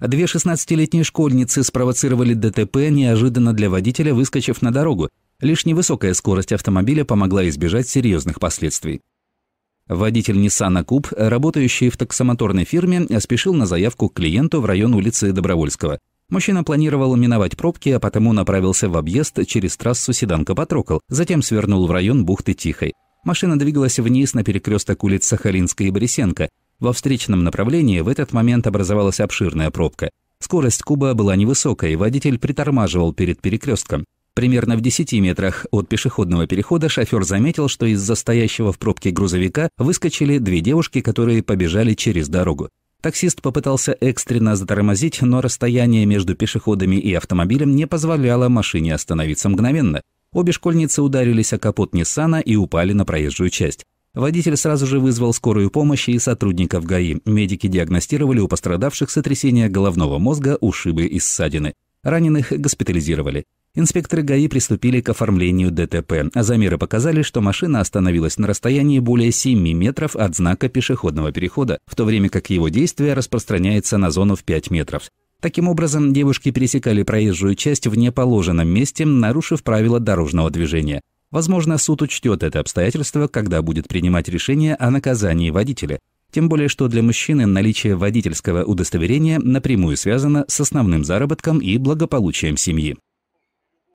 А две 16-летние школьницы спровоцировали ДТП, неожиданно для водителя выскочив на дорогу. Лишь невысокая скорость автомобиля помогла избежать серьезных последствий. Водитель Nissan Куб, работающий в таксомоторной фирме, спешил на заявку к клиенту в район улицы Добровольского. Мужчина планировал миновать пробки, а потому направился в объезд через трассу Седанка-Патрокол, затем свернул в район бухты Тихой. Машина двигалась вниз на перекресток улиц Сахалинская и Борисенко. Во встречном направлении в этот момент образовалась обширная пробка. Скорость куба была невысокой, водитель притормаживал перед перекрестком. Примерно в 10 метрах от пешеходного перехода шофер заметил, что из-за стоящего в пробке грузовика выскочили две девушки, которые побежали через дорогу. Таксист попытался экстренно затормозить, но расстояние между пешеходами и автомобилем не позволяло машине остановиться мгновенно. Обе школьницы ударились о капот Ниссана и упали на проезжую часть. Водитель сразу же вызвал скорую помощь и сотрудников ГАИ. Медики диагностировали у пострадавших сотрясение головного мозга, ушибы и ссадины. Раненых госпитализировали. Инспекторы ГАИ приступили к оформлению ДТП, а замеры показали, что машина остановилась на расстоянии более 7 метров от знака пешеходного перехода, в то время как его действие распространяется на зону в 5 метров. Таким образом, девушки пересекали проезжую часть в неположенном месте, нарушив правила дорожного движения. Возможно, суд учтет это обстоятельство, когда будет принимать решение о наказании водителя. Тем более, что для мужчины наличие водительского удостоверения напрямую связано с основным заработком и благополучием семьи.